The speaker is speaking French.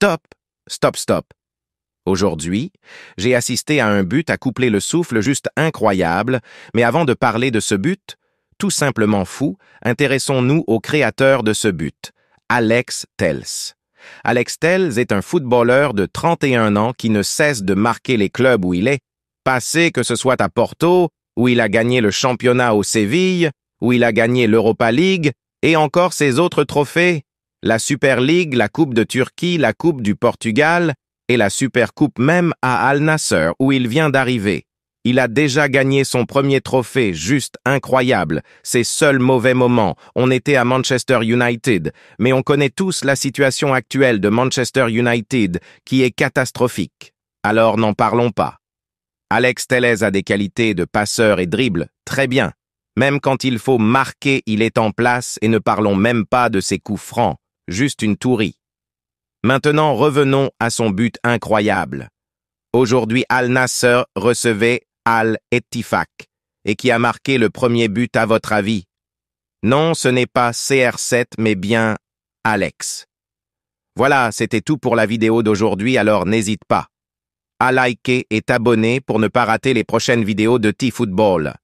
Stop, stop, stop. Aujourd'hui, j'ai assisté à un but à coupler le souffle juste incroyable, mais avant de parler de ce but, tout simplement fou, intéressons-nous au créateur de ce but, Alex Tels. Alex Tels est un footballeur de 31 ans qui ne cesse de marquer les clubs où il est, passé que ce soit à Porto, où il a gagné le championnat au Séville, où il a gagné l'Europa League, et encore ses autres trophées la Super League, la Coupe de Turquie, la Coupe du Portugal et la Super Coupe même à Al Nasser où il vient d'arriver. Il a déjà gagné son premier trophée, juste incroyable. Ses seuls mauvais moments, on était à Manchester United, mais on connaît tous la situation actuelle de Manchester United qui est catastrophique. Alors n'en parlons pas. Alex Tellez a des qualités de passeur et dribble, très bien. Même quand il faut marquer, il est en place et ne parlons même pas de ses coups francs juste une tourie. Maintenant, revenons à son but incroyable. Aujourd'hui, Al-Nasser recevait al Etifak, et qui a marqué le premier but à votre avis Non, ce n'est pas CR7, mais bien Alex. Voilà, c'était tout pour la vidéo d'aujourd'hui, alors n'hésite pas à liker et t'abonner pour ne pas rater les prochaines vidéos de T-Football.